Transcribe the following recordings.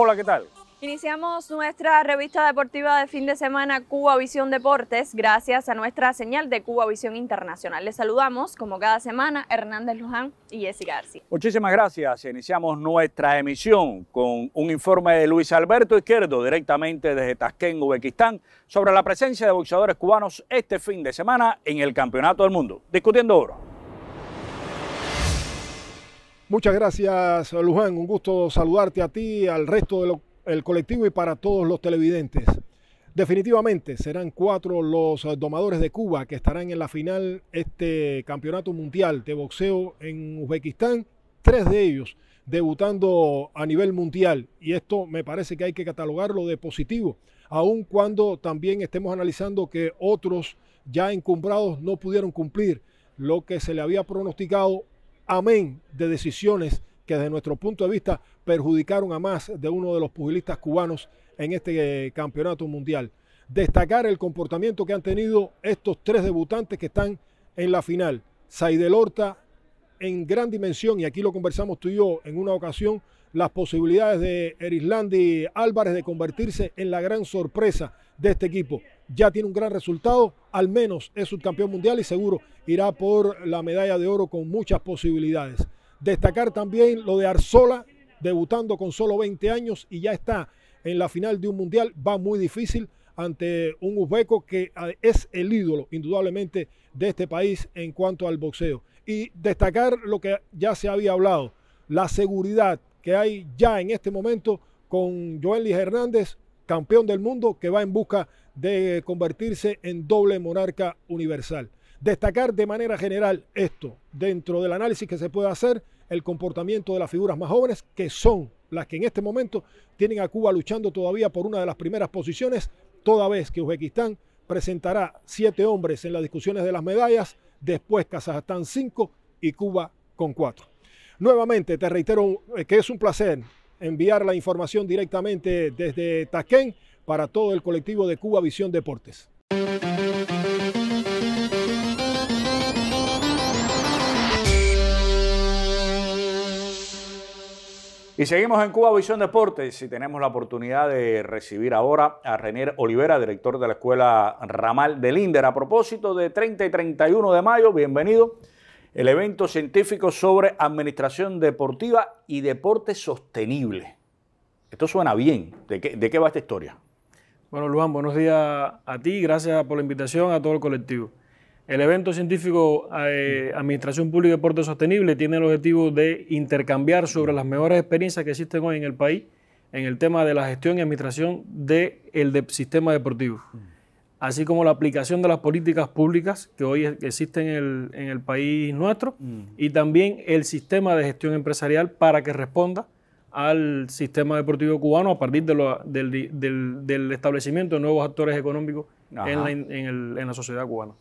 Hola, ¿qué tal? Iniciamos nuestra revista deportiva de fin de semana Cuba Visión Deportes gracias a nuestra señal de Cuba Visión Internacional. Les saludamos como cada semana Hernández Luján y Jessica García. Muchísimas gracias. Iniciamos nuestra emisión con un informe de Luis Alberto Izquierdo directamente desde Tasquén, Uzbekistán, sobre la presencia de boxeadores cubanos este fin de semana en el Campeonato del Mundo. Discutiendo oro. Muchas gracias, Luján. Un gusto saludarte a ti, al resto del colectivo y para todos los televidentes. Definitivamente serán cuatro los eh, domadores de Cuba que estarán en la final este campeonato mundial de boxeo en Uzbekistán. Tres de ellos debutando a nivel mundial. Y esto me parece que hay que catalogarlo de positivo, aun cuando también estemos analizando que otros ya encumbrados no pudieron cumplir lo que se le había pronosticado amén de decisiones que desde nuestro punto de vista perjudicaron a más de uno de los pugilistas cubanos en este eh, campeonato mundial. Destacar el comportamiento que han tenido estos tres debutantes que están en la final. Saidel Horta en gran dimensión, y aquí lo conversamos tú y yo en una ocasión, las posibilidades de Erislandi Álvarez de convertirse en la gran sorpresa de este equipo. Ya tiene un gran resultado, al menos es subcampeón mundial y seguro irá por la medalla de oro con muchas posibilidades. Destacar también lo de Arzola, debutando con solo 20 años y ya está en la final de un mundial, va muy difícil ante un uzbeco que ah, es el ídolo indudablemente de este país en cuanto al boxeo. Y destacar lo que ya se había hablado, la seguridad que hay ya en este momento con Joelis Hernández, campeón del mundo, que va en busca de convertirse en doble monarca universal. Destacar de manera general esto, dentro del análisis que se puede hacer, el comportamiento de las figuras más jóvenes, que son las que en este momento tienen a Cuba luchando todavía por una de las primeras posiciones, toda vez que Uzbekistán presentará siete hombres en las discusiones de las medallas, después Kazajstán cinco y Cuba con cuatro. Nuevamente, te reitero que es un placer enviar la información directamente desde Taquén para todo el colectivo de Cuba Visión Deportes. Y seguimos en Cuba Visión Deportes y tenemos la oportunidad de recibir ahora a Renier Olivera, director de la Escuela Ramal del Linder. A propósito de 30 y 31 de mayo, bienvenido el evento científico sobre administración deportiva y deporte sostenible. Esto suena bien. ¿De qué, va esta historia? Bueno, Luan, buenos días a ti. Gracias por la invitación a todo el colectivo. El evento científico eh, Administración Pública y Deporte Sostenible tiene el objetivo de intercambiar sobre las mejores experiencias que existen hoy en el país en el tema de la gestión y administración del sistema deportivo así como la aplicación de las políticas públicas que hoy existen en el, país nuestro mm. y también el sistema de gestión empresarial para que responda al sistema deportivo cubano a partir del, establecimiento de nuevos actores económicos en la sociedad cubana.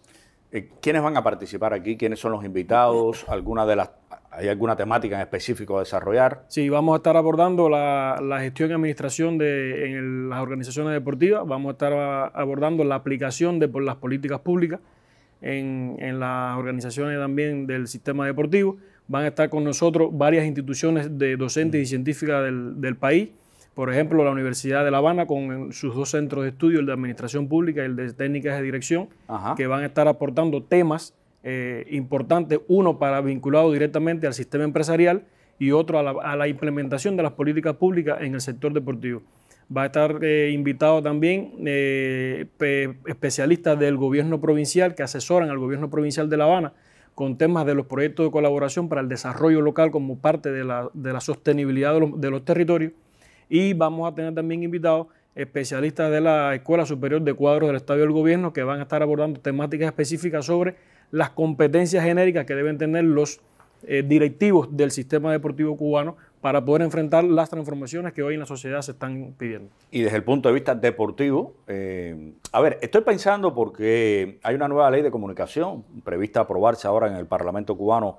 Eh, ¿quiénes van a participar aquí? ¿Quiénes son los invitados? ¿Alguna de las, ¿Hay alguna temática en específico a desarrollar? Sí, vamos a estar abordando la, gestión y administración de en las organizaciones deportivas, vamos a estar ah, abordando la aplicación de las políticas públicas en, las organizaciones también del sistema deportivo. Van a estar con nosotros varias instituciones de docentes y científicas del país por ejemplo, la Universidad de La Habana con eh, sus dos centros de estudio, el de Administración Pública y el de Técnicas de Dirección, que van a estar aportando temas eh, importantes, uno para vinculado directamente al sistema empresarial y otro a la, implementación de las políticas públicas en el sector deportivo. Va a estar eh, invitado también especialistas del gobierno provincial que asesoran al gobierno provincial de La Habana con temas de los proyectos de colaboración para el desarrollo local como parte de la, sostenibilidad de los territorios y vamos a tener también invitados especialistas de la Escuela Superior de Cuadros del Estadio del Gobierno que van a estar abordando temáticas específicas sobre las competencias genéricas que deben tener los eh, directivos del sistema deportivo cubano para poder enfrentar las transformaciones que hoy en la sociedad se están pidiendo. Y desde el punto de vista deportivo, eh, a ver, estoy pensando porque hay una nueva ley de comunicación prevista aprobarse ahora en el Parlamento cubano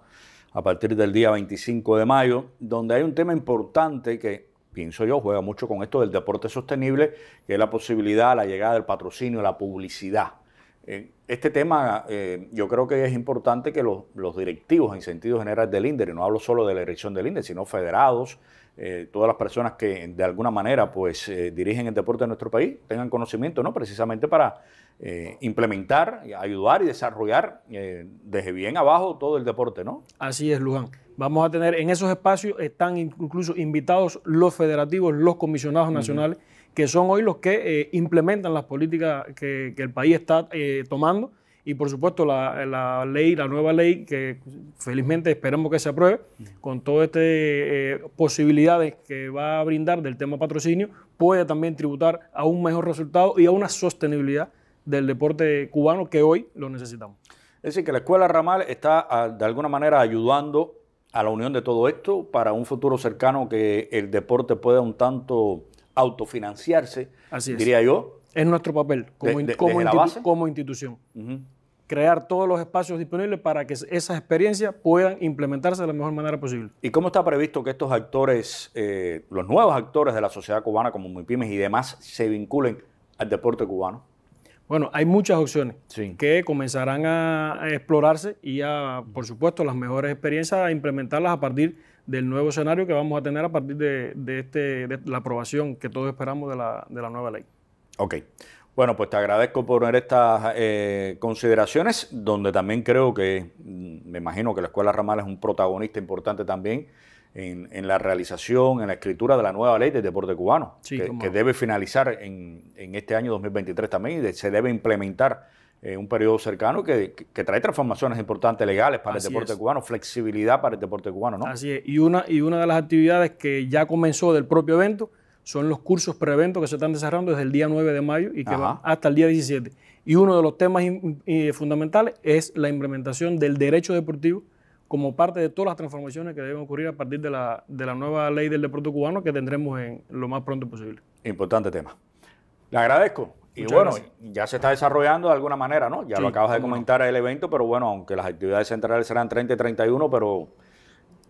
a partir del día 25 de mayo, donde hay un tema importante que soy yo, juega mucho con esto del deporte sostenible, que es la posibilidad, la llegada del patrocinio, la publicidad. Eh, este tema eh, yo creo que es importante que los, directivos en sentido general del INDER, y no hablo solo de la elección del INDER, sino federados, eh, todas las personas que de alguna manera pues eh, dirigen el deporte de nuestro país tengan conocimiento, ¿no? Precisamente para eh, implementar, ayudar y desarrollar desde bien abajo todo el deporte, ¿no? Así es, Luján. Vamos a tener en esos espacios están incluso invitados los federativos, los comisionados nacionales, que son hoy los que implementan las políticas que el país está tomando y por supuesto la, ley, la nueva ley que felizmente esperamos que se apruebe con todas estas eh, posibilidades que va a brindar del tema patrocinio, puede también tributar a un mejor resultado y a una sostenibilidad del deporte cubano que hoy lo necesitamos. Es decir, que la escuela ramal está de alguna manera ayudando a la unión de todo esto para un futuro cercano que el deporte pueda un tanto autofinanciarse, diría yo. Es nuestro papel como, institución crear todos los espacios disponibles para que esas experiencias puedan implementarse de la mejor manera posible. ¿Y cómo está previsto que estos actores, eh, los nuevos actores de la sociedad cubana, como MIPIMES y demás, se vinculen al deporte cubano? Bueno, hay muchas opciones que comenzarán a explorarse y a, por supuesto, las mejores experiencias a implementarlas a partir del nuevo escenario que vamos a tener a partir de, este, la aprobación que todos esperamos de la, de la nueva ley. Ok. Bueno, pues te agradezco poner estas eh, consideraciones, donde también creo que, mm, me imagino que la Escuela Ramal es un protagonista importante también en, la realización, en la escritura de la nueva ley del deporte cubano, que, debe finalizar en, este año 2023 también y se debe implementar en eh, un periodo cercano que, trae transformaciones importantes legales para el deporte cubano, flexibilidad para el deporte cubano, ¿no? Así es, y una, y una de las actividades que ya comenzó del propio evento son los cursos preventos que se están desarrollando desde el día 9 de mayo y que van hasta el día 17. Y uno de los temas fundamentales es la implementación del derecho deportivo como parte de todas las transformaciones que deben ocurrir a partir de la, nueva ley del deporte cubano que tendremos en lo más pronto posible. Importante tema. Le agradezco. Y bueno, ya se está desarrollando de alguna manera, ¿no? Ya lo acabas de comentar el evento, pero bueno, aunque las actividades centrales serán 30 y 31, pero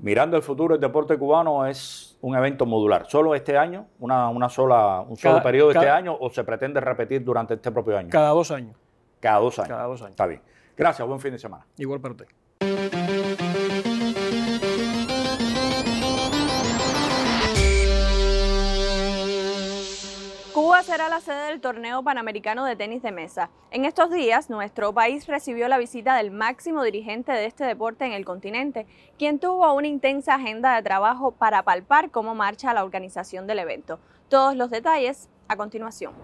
Mirando el futuro el deporte cubano es un evento modular. ¿Solo este año? Una, sola, ¿Un solo periodo de este año o se pretende repetir durante este propio año? Cada dos años. Cada dos años. Cada dos años. Está bien. Gracias, buen fin de semana. Igual para usted. será la sede del torneo panamericano de tenis de mesa. En estos días, nuestro país recibió la visita del máximo dirigente de este deporte en el continente, quien tuvo una intensa agenda de trabajo para palpar cómo marcha la organización del evento. Todos los detalles a continuación.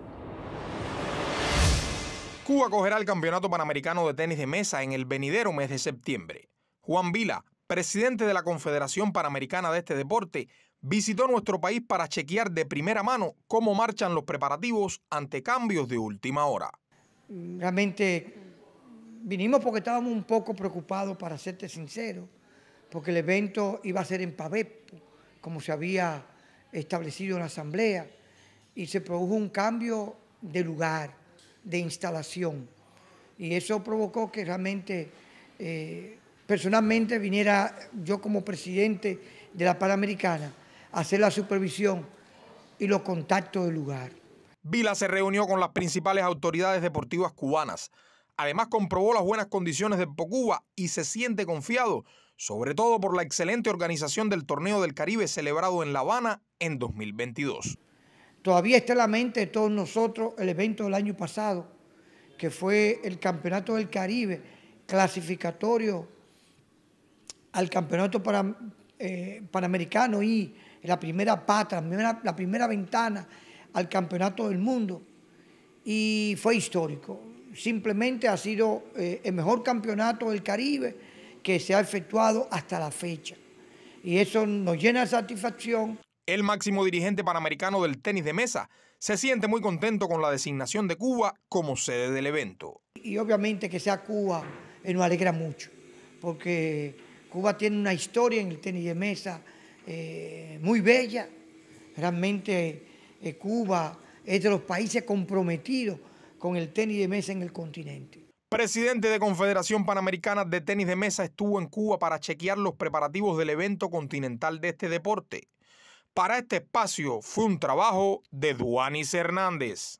Cuba acogerá el Campeonato Panamericano de Tenis de Mesa en el venidero mes de septiembre. Juan Vila, presidente de la Confederación Panamericana de este deporte, visitó nuestro país para chequear de primera mano cómo marchan los preparativos ante cambios de última hora. Realmente vinimos porque estábamos un poco preocupados, para serte sincero, porque el evento iba a ser en Pavepo, como se había establecido en la asamblea, y se produjo un cambio de lugar, de instalación. Y eso provocó que realmente, eh, personalmente, viniera yo como presidente de la Panamericana hacer la supervisión y los contactos del lugar. Vila se reunió con las principales autoridades deportivas cubanas. Además comprobó las buenas condiciones de Pocuba y se siente confiado, sobre todo por la excelente organización del Torneo del Caribe celebrado en La Habana en 2022. Todavía está en la mente de todos nosotros el evento del año pasado, que fue el Campeonato del Caribe clasificatorio al Campeonato eh, Panamericano y la primera pata, la primera, ventana al campeonato del mundo. Y fue histórico. Simplemente ha sido eh, el mejor campeonato del Caribe que se ha efectuado hasta la fecha. Y eso nos llena de satisfacción. El máximo dirigente panamericano del tenis de mesa se siente muy contento con la designación de Cuba como sede del evento. Y obviamente que sea Cuba eh, nos alegra mucho, porque Cuba tiene una historia en el tenis de mesa eh, muy bella. Realmente eh, Cuba es de los países comprometidos con el tenis de mesa en el continente. Presidente de Confederación Panamericana de Tenis de Mesa estuvo en Cuba para chequear los preparativos del evento continental de este deporte. Para este espacio fue un trabajo de Duanis Hernández.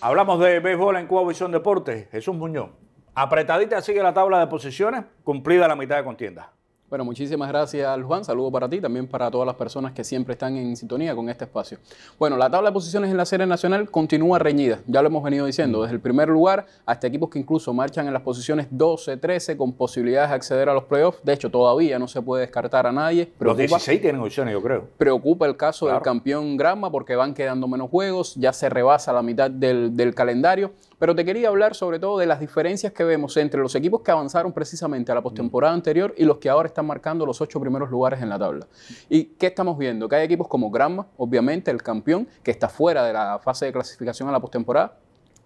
Hablamos de béisbol en Cuba Visión Deportes. Jesús Muñoz. Apretadita sigue la tabla de posiciones, cumplida la mitad de contienda. Bueno, muchísimas gracias, Juan. Saludo para ti, también para todas las personas que siempre están en sintonía con este espacio. Bueno, la tabla de posiciones en la Serie Nacional continúa reñida, ya lo hemos venido diciendo, desde el primer lugar hasta equipos que incluso marchan en las posiciones 12, 13, con posibilidades de acceder a los playoffs. De hecho, todavía no se puede descartar a nadie. Preocupa, los 16 tienen opciones, yo creo. Preocupa el caso del campeón Granma porque van quedando menos juegos, ya se rebasa la mitad del calendario. Pero te quería hablar sobre todo de las diferencias que vemos entre los equipos que avanzaron precisamente a la postemporada anterior y los que ahora están marcando los ocho primeros lugares en la tabla. ¿Y qué estamos viendo? Que hay equipos como Granma, obviamente, el campeón, que está fuera de la fase de clasificación a la postemporada,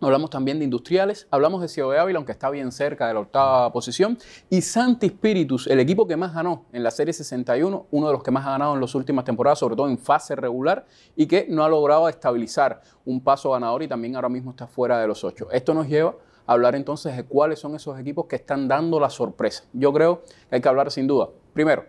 Hablamos también de industriales, hablamos de Ciudad de Ávila, aunque está bien cerca de la octava posición, y Santi Spiritus, el equipo que más ganó en la Serie 61, uno de los que más ha ganado en las últimas temporadas, sobre todo en fase regular, y que no ha logrado estabilizar un paso ganador y también ahora mismo está fuera de los ocho. Esto nos lleva a hablar entonces de cuáles son esos equipos que están dando la sorpresa. Yo creo que hay que hablar sin duda, primero,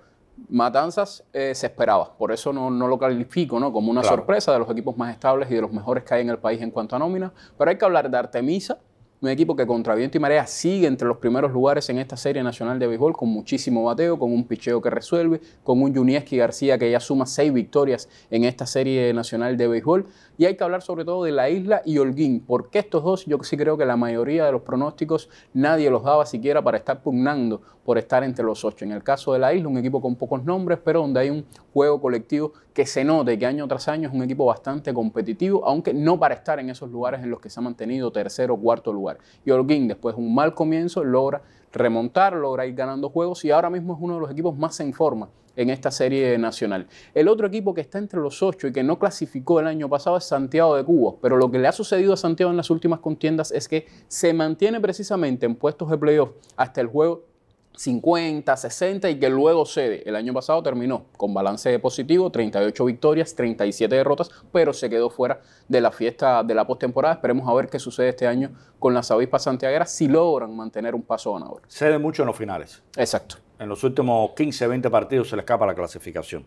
Matanzas eh, se esperaba, por eso no, lo califico como una sorpresa de los equipos más estables y de los mejores que hay en el país en cuanto a nómina, pero hay que hablar de Artemisa, un equipo que contra viento y marea sigue entre los primeros lugares en esta Serie Nacional de Béisbol con muchísimo bateo, con un picheo que resuelve, con un Junieski García que ya suma seis victorias en esta Serie Nacional de Béisbol. Y hay que hablar sobre todo de la isla y Holguín, porque estos dos yo sí creo que la mayoría de los pronósticos nadie los daba siquiera para estar pugnando por estar entre los ocho. En el caso de la isla, un equipo con pocos nombres, pero donde hay un juego colectivo que se note que año tras año es un equipo bastante competitivo, aunque no para estar en esos lugares en los que se ha mantenido tercero o cuarto lugar. Y Holguín, después de un mal comienzo, logra remontar, logra ir ganando juegos y ahora mismo es uno de los equipos más en forma en esta serie nacional. El otro equipo que está entre los ocho y que no clasificó el año pasado es Santiago de Cuba, pero lo que le ha sucedido a Santiago en las últimas contiendas es que se mantiene precisamente en puestos de playoff hasta el juego 50, 60 y que luego cede. El año pasado terminó con balance positivo, 38 victorias, 37 derrotas, pero se quedó fuera de la fiesta de la postemporada. Esperemos a ver qué sucede este año con las avispas santiagueras si logran mantener un paso ganador. Cede mucho en los finales. Exacto. En los últimos 15, 20 partidos se le escapa la clasificación.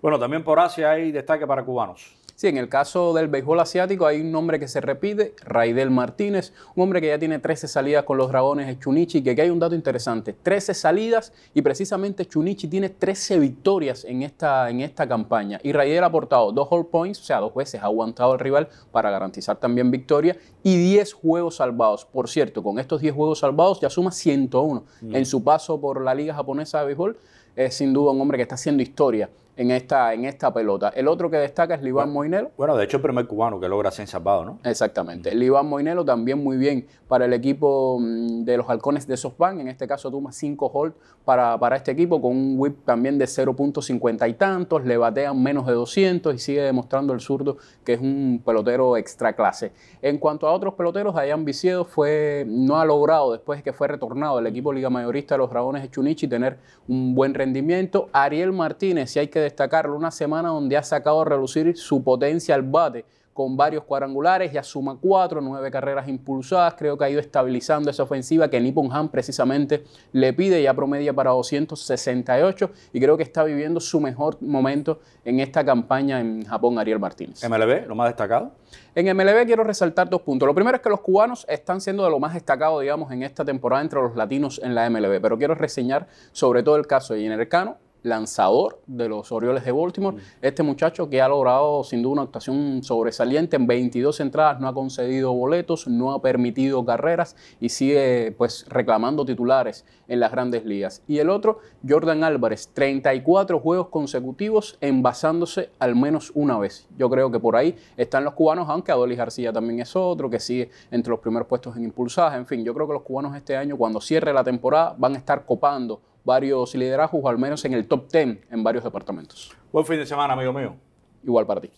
Bueno, también por Asia hay destaque para cubanos. Sí, en el caso del béisbol asiático hay un nombre que se repite, Raidel Martínez, un hombre que ya tiene 13 salidas con los Dragones de Chunichi, que aquí hay un dato interesante, 13 salidas y precisamente Chunichi tiene 13 victorias en esta, en esta campaña. Y Raidel ha aportado dos all points, o sea, dos veces ha aguantado al rival para garantizar también victoria y 10 juegos salvados. Por cierto, con estos 10 juegos salvados ya suma 101 mm. en su paso por la Liga Japonesa de Béisbol. Es sin duda un hombre que está haciendo historia en esta, en esta pelota. El otro que destaca es Liván Moinelo. Bueno, de hecho el primer cubano que logra ser salvado, ¿no? Exactamente. Mm. Liván Moinelo también muy bien para el equipo mm, de los halcones de SoftBank. En este caso toma 5 hold para, para este equipo con un whip también de 0.50 y tantos. Le batean menos de 200 y sigue demostrando el zurdo que es un pelotero extra clase. En cuanto a otros peloteros, Dayan Viciedo fue, no ha logrado después de que fue retornado del equipo Liga Mayorista de los Dragones de Chunichi tener un buen rendimiento. Ariel Martínez, si hay que destacarlo, una semana donde ha sacado a relucir su potencia al bate con varios cuadrangulares, ya suma cuatro, nueve carreras impulsadas, creo que ha ido estabilizando esa ofensiva que Nippon Han precisamente le pide, ya promedia para 268 y creo que está viviendo su mejor momento en esta campaña en Japón, Ariel Martínez. ¿MLB, lo más destacado? En MLB quiero resaltar dos puntos. Lo primero es que los cubanos están siendo de lo más destacado, digamos, en esta temporada entre los latinos en la MLB, pero quiero reseñar sobre todo el caso de Yener Cano, lanzador de los Orioles de Baltimore. Este muchacho que ha logrado sin duda una actuación sobresaliente en 22 entradas, no ha concedido boletos, no ha permitido carreras y sigue pues reclamando titulares en las grandes ligas. Y el otro, Jordan Álvarez, 34 juegos consecutivos envasándose al menos una vez. Yo creo que por ahí están los cubanos, aunque Adolis García también es otro que sigue entre los primeros puestos en impulsadas. En fin, yo creo que los cubanos este año cuando cierre la temporada van a estar copando varios liderazgos, o al menos en el top 10 en varios departamentos. Buen fin de semana, amigo mío. Igual para ti.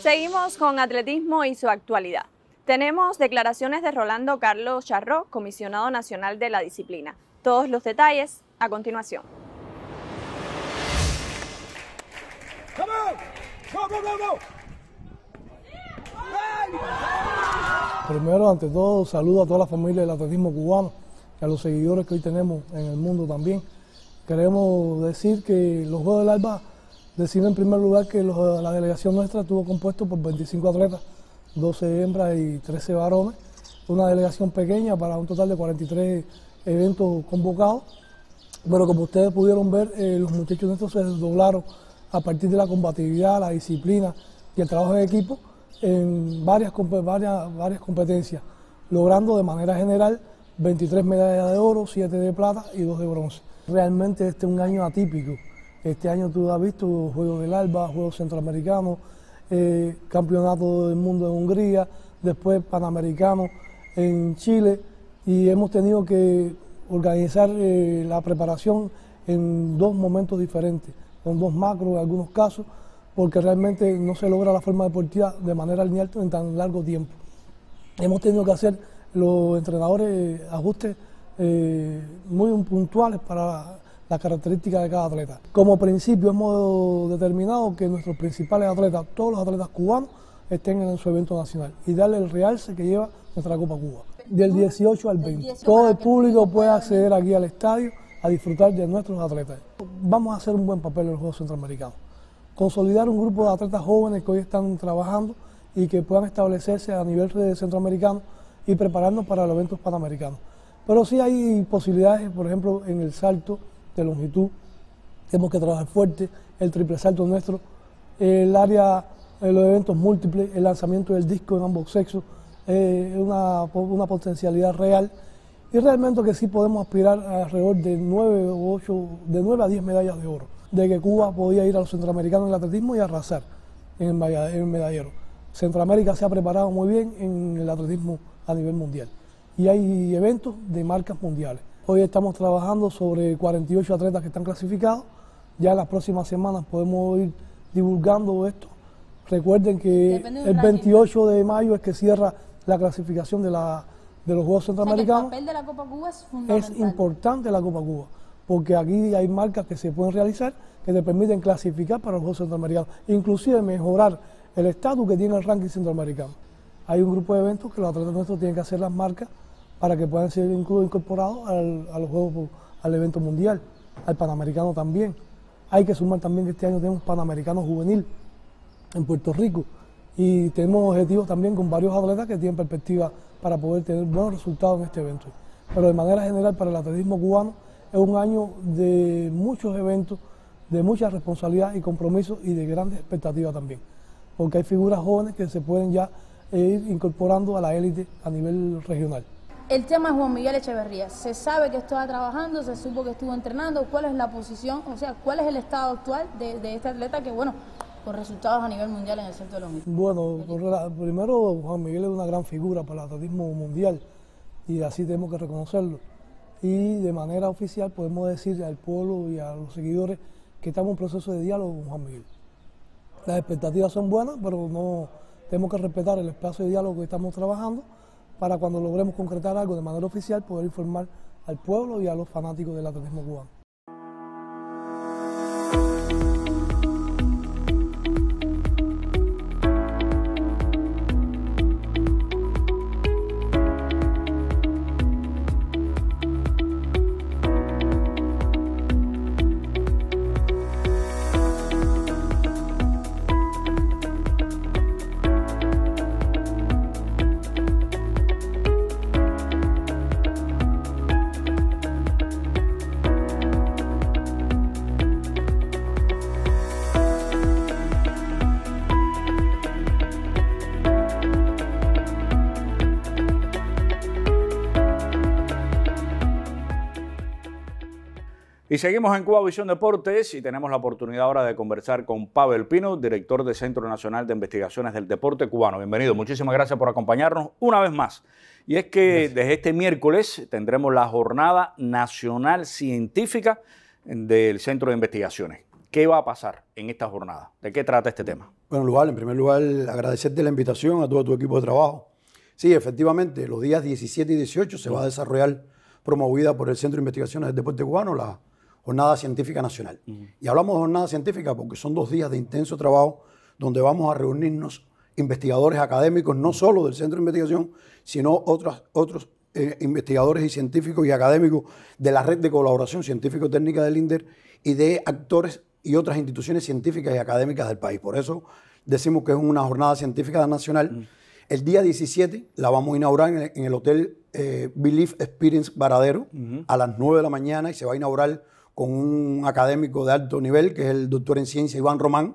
Seguimos con atletismo y su actualidad. Tenemos declaraciones de Rolando Carlos Charro, comisionado nacional de la disciplina. Todos los detalles a continuación. ¡Vamos! ¡Vamos, Primero, ante todo, saludo a toda la familia del atletismo cubano y a los seguidores que hoy tenemos en el mundo también. Queremos decir que los Juegos del Alba deciden en primer lugar que la delegación nuestra estuvo compuesta por 25 atletas, 12 hembras y 13 varones, una delegación pequeña para un total de 43 eventos convocados. Pero como ustedes pudieron ver, eh, los muchachos nuestros se doblaron a partir de la combatividad, la disciplina y el trabajo de equipo en varias, varias, competencias, logrando de manera general 23 medallas de oro, 7 de plata y 2 de bronce. Realmente este es un año atípico. Este año tú has visto Juegos del Alba, Juegos Centroamericanos, eh, Campeonato del Mundo en Hungría, después Panamericano en Chile y hemos tenido que organizar eh, la preparación en dos momentos diferentes, con dos macros en algunos casos, porque realmente no se logra la forma deportiva de manera alineada en tan largo tiempo. Hemos tenido que hacer los entrenadores ajustes eh, muy puntuales para las características de cada atleta. Como principio hemos determinado que nuestros principales atletas, todos los atletas cubanos, estén en su evento nacional y darle el realce que lleva nuestra Copa Cuba. Del 18 al 20. Todo el público puede acceder aquí al estadio a disfrutar de nuestros atletas. Vamos a hacer un buen papel en los Juegos Centroamericanos consolidar un grupo de atletas jóvenes que hoy están trabajando y que puedan establecerse a nivel centroamericano y prepararnos para los eventos panamericanos. Pero sí hay posibilidades, por ejemplo, en el salto de longitud, tenemos que trabajar fuerte, el triple salto nuestro, el área, eh, los eventos múltiples, el lanzamiento del disco en ambos sexos, eh, una, potencialidad real. Y realmente que sí podemos aspirar a alrededor de de 9 a 10 medallas de oro de que Cuba podía ir a los centroamericanos en el atletismo y arrasar en el medallero. Centroamérica se ha preparado muy bien en el atletismo a nivel mundial y hay eventos de marcas mundiales. Hoy estamos trabajando sobre 48 atletas que están clasificados. Ya en las próximas semanas podemos ir divulgando esto. Recuerden que el 28 de mayo es que cierra la clasificación de, la, de los Juegos Centroamericanos. el papel de la Copa Cuba es fundamental. Es importante la Copa Cuba porque aquí hay marcas que se pueden realizar que te permiten clasificar para los Juegos Centroamericanos, inclusive mejorar el estatus que tiene el ranking centroamericano. Hay un grupo de eventos que los atletas nuestros tienen que hacer las marcas para que puedan ser incluso incorporados al, al evento mundial, al panamericano también. Hay que sumar también que este año tenemos panamericano juvenil en Puerto Rico y tenemos objetivos también con varios atletas que tienen perspectiva para poder tener buenos resultados en este evento. Pero de manera general para el atletismo cubano es un año de muchos eventos, de mucha responsabilidad y compromiso y de grandes expectativas también, porque hay figuras jóvenes que se pueden ya eh, ir incorporando a la élite a nivel regional. El tema es Juan Miguel Echeverría. Se sabe que estaba trabajando, se supo que estuvo entrenando. ¿Cuál es la posición, o sea, cuál es el estado actual de, este atleta que, bueno, con resultados a nivel mundial en el centro de los Bueno, primero Juan Miguel es una gran figura para el atletismo mundial y así tenemos que reconocerlo y de manera oficial podemos decirle al pueblo y a los seguidores que estamos en proceso de diálogo con Juan Miguel. Las expectativas son buenas, pero no tenemos que respetar el espacio de diálogo que estamos trabajando para cuando logremos concretar algo de manera oficial poder informar al pueblo y a los fanáticos del atletismo cubano. Y seguimos en Cuba Visión Deportes y tenemos la oportunidad ahora de conversar con Pavel Pino, director del Centro Nacional de Investigaciones del Deporte Cubano. Bienvenido, muchísimas gracias por acompañarnos una vez más. Y es que desde este miércoles tendremos la Jornada Nacional Científica del Centro de Investigaciones. ¿Qué va a pasar en esta jornada? ¿De qué trata este tema? Bueno, en primer lugar, agradecerte la invitación a todo tu equipo de trabajo. Sí, efectivamente, los días 17 y 18 se va a desarrollar, promovida por el Centro de Investigaciones del Deporte Cubano, la Jornada Científica Nacional. Y hablamos de Jornada Científica porque son dos días de intenso trabajo donde vamos a reunirnos investigadores académicos, no solo del Centro de Investigación, sino otras, otros eh, investigadores y científicos y académicos de la Red de Colaboración Científico-Técnica del INDER y de actores y otras instituciones científicas y académicas del país. Por eso decimos que es una jornada científica nacional. El día 17 la vamos a inaugurar en el, Hotel eh, Belief Experience Varadero a las 9 de la mañana y se va a inaugurar con un académico de alto nivel, que es el doctor en ciencia Iván Román,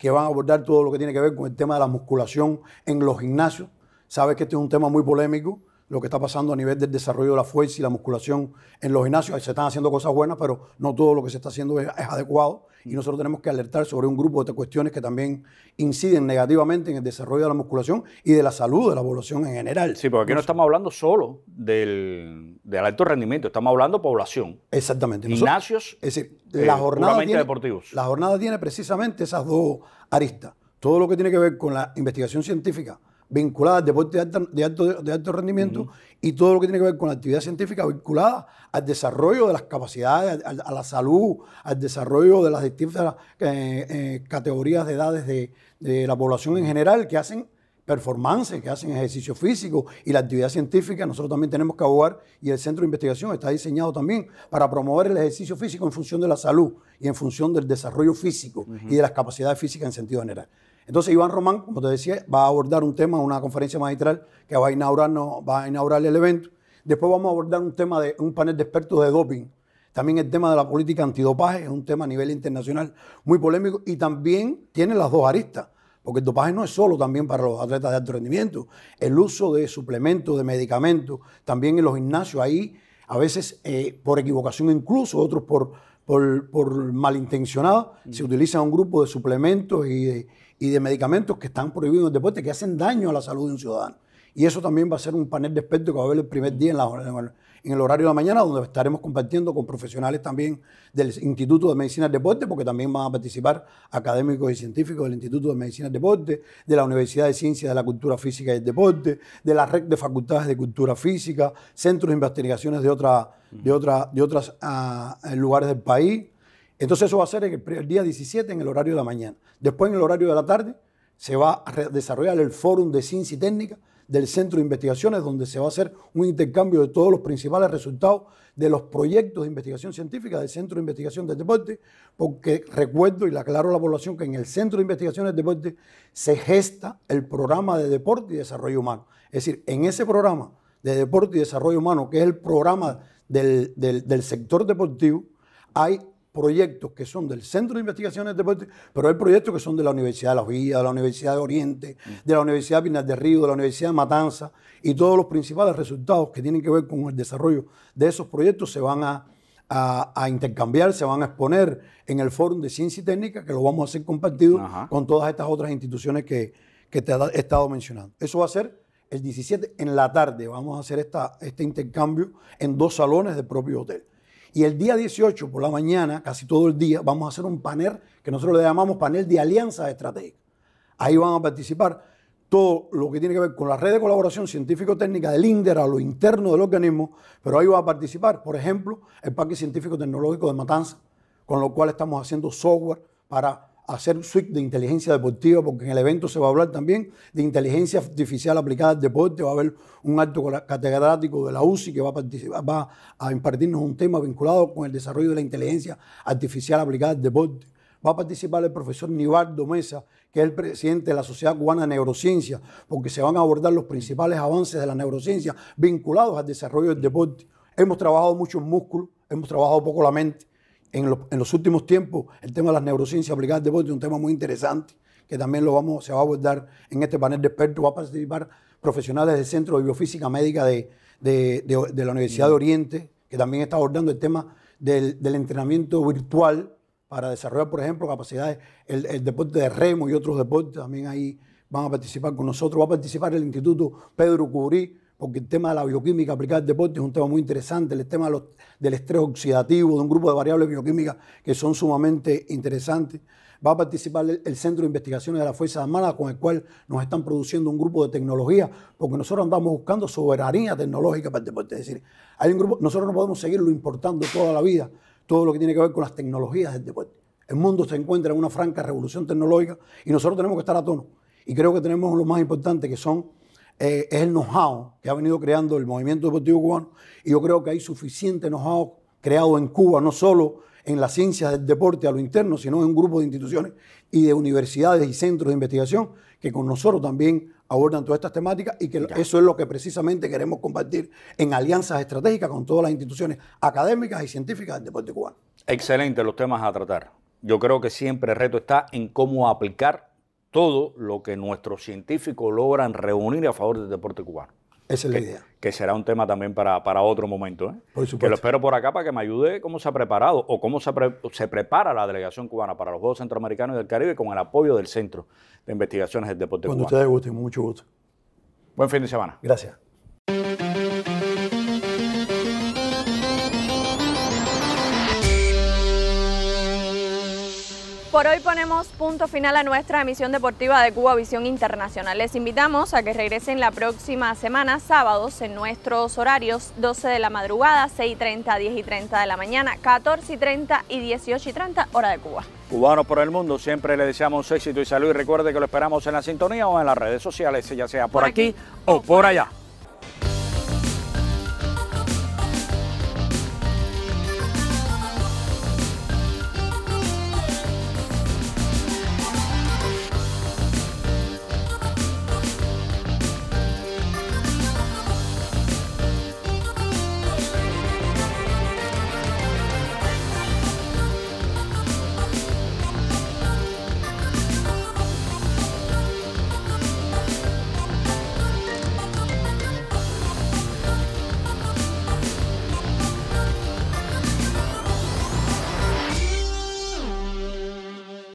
que van a abordar todo lo que tiene que ver con el tema de la musculación en los gimnasios. Sabes que este es un tema muy polémico lo que está pasando a nivel del desarrollo de la fuerza y la musculación en los gimnasios. Se están haciendo cosas buenas, pero no todo lo que se está haciendo es, adecuado. Y mm. nosotros tenemos que alertar sobre un grupo de cuestiones que también inciden negativamente en el desarrollo de la musculación y de la salud de la población en general. Sí, porque aquí no, estamos hablando solo del, alto rendimiento, estamos hablando población. Exactamente. Gimnasios, es eh, deportivos. La jornada tiene precisamente esas dos aristas. Todo lo que tiene que ver con la investigación científica, vinculada al deporte de, alto, rendimiento y todo lo que tiene que ver con la actividad científica vinculada al desarrollo de las capacidades, a, la salud, al desarrollo de las distintas eh, eh, categorías de edades de, la población en general que hacen performance, que hacen ejercicio físico y la actividad científica, nosotros también tenemos que abogar y el centro de investigación está diseñado también para promover el ejercicio físico en función de la salud y en función del desarrollo físico y de las capacidades físicas en sentido general. Entonces Iván Román, como te decía, va a abordar un tema, en una conferencia magistral que va a, va a inaugurar el evento. Después vamos a abordar un tema de un panel de expertos de doping. También el tema de la política antidopaje es un tema a nivel internacional muy polémico y también tiene las dos aristas, porque el dopaje no es solo también para los atletas de alto rendimiento, el uso de suplementos, de medicamentos, también en los gimnasios, ahí a veces eh, por equivocación incluso, otros por por, malintencionado, se utiliza un grupo de suplementos y de, medicamentos que están prohibidos en el deporte, que hacen daño a la salud de un ciudadano. Y eso también va a ser un panel de expertos que va a haber el primer día en la, en el horario de la mañana, donde estaremos compartiendo con profesionales también del Instituto de Medicina del Deporte, porque también van a participar académicos y científicos del Instituto de Medicina del Deporte, de la Universidad de Ciencias de la Cultura Física y el Deporte, de la Red de Facultades de Cultura Física, centros de investigaciones de, otra, de, otros ah, lugares del país. Entonces eso va a ser el, el día 17 en el horario de la mañana. Después en el horario de la tarde se va a desarrollar el Fórum de Ciencia y Técnica del Centro de Investigaciones, donde se va a hacer un intercambio de todos los principales resultados de los proyectos de investigación científica del Centro de Investigación de Deporte, porque recuerdo y le aclaro a la población que en el Centro de Investigación del Deporte se gesta el programa de deporte y desarrollo humano. Es decir, en ese programa de deporte y desarrollo humano, que es el programa del, del sector deportivo, hay proyectos que son del Centro de Investigaciones Deportes, pero hay proyectos que son de la Universidad de La vía de la Universidad de Oriente, de la Universidad de de Río, de la Universidad de Matanza, y todos los principales resultados que tienen que ver con el desarrollo de esos proyectos se van a, intercambiar, se van a exponer en el Fórum de Ciencia y Técnica, que lo vamos a hacer compartido con todas estas otras instituciones que, te he estado mencionando. Eso va a ser el 17 en la tarde. Vamos a hacer este intercambio en dos salones del propio hotel. Y el día 18 por la mañana, casi todo el día, vamos a hacer un panel que nosotros le llamamos panel de alianza estratégica. Ahí van a participar todo lo que tiene que ver con la red de colaboración científico-técnica del INDER a lo interno del organismo, pero ahí va a participar, por ejemplo, el Parque Científico Tecnológico de Matanza, con lo cual estamos haciendo software para hacer un suite de inteligencia deportiva, porque en el evento se va a hablar también de inteligencia artificial aplicada al deporte, va a haber un acto catedrático de la UCI que va a, participar, va a impartirnos un tema vinculado con el desarrollo de la inteligencia artificial aplicada al deporte. Va a participar el profesor Nibardo Mesa, que es el presidente de la Sociedad Cubana de Neurociencia, porque se van a abordar los principales avances de la neurociencia vinculados al desarrollo del deporte. Hemos trabajado mucho el músculo, hemos trabajado poco la mente en, los últimos tiempos el tema de las neurociencias aplicadas al deporte es un tema muy interesante que también lo vamos, se va a abordar en este panel de expertos. Va a participar profesionales del Centro de Biofísica Médica de, la Universidad de Oriente, que también está abordando el tema del, entrenamiento virtual para desarrollar, por ejemplo, capacidades, el, deporte de remo y otros deportes también ahí van a participar con nosotros. Va a participar el Instituto Pedro Cubrí, porque el tema de la bioquímica aplicada al deporte es un tema muy interesante, el tema del estrés oxidativo, de un grupo de variables bioquímicas que son sumamente interesantes. Va a participar el, Centro de Investigaciones de las Fuerzas Armadas, con el cual nos están produciendo un grupo de tecnología, porque nosotros andamos buscando soberanía tecnológica para el deporte. Es decir, hay un grupo, nosotros no podemos seguirlo importando toda la vida, todo lo que tiene que ver con las tecnologías del deporte. El mundo se encuentra en una franca revolución tecnológica y nosotros tenemos que estar a tono. Y creo que tenemos lo más importante que son eh, es el know-how que ha venido creando el movimiento deportivo cubano. Y yo creo que hay suficiente know-how creado en Cuba, no solo en la ciencia del deporte a lo interno, sino en un grupo de instituciones y de universidades y centros de investigación que con nosotros también abordan todas estas temáticas y que eso es lo que precisamente queremos compartir en alianzas estratégicas con todas las instituciones académicas y científicas del deporte cubano. Excelente los temas a tratar. Yo creo que siempre el reto está en cómo aplicar todo lo que nuestros científicos logran reunir a favor del deporte cubano. Esa es la idea. Que será un tema también para, otro momento. ¿eh? Por supuesto. Que lo espero por acá para que me ayude cómo se ha preparado o cómo se, se, prepara la delegación cubana para los Juegos Centroamericanos y del Caribe con el apoyo del Centro de Investigaciones del Deporte Cubano. Cuando ustedes gusten, mucho gusto. Buen fin de semana. Gracias. Por hoy ponemos punto final a nuestra emisión deportiva de Cuba Visión Internacional. Les invitamos a que regresen la próxima semana, sábados, en nuestros horarios 12 de la madrugada, 6.30, 10.30 y de la mañana, 14 y 30 y 18 30, hora de Cuba. Cubanos por el mundo, siempre le deseamos éxito y salud y recuerde que lo esperamos en la sintonía o en las redes sociales, ya sea por, aquí, o por allá.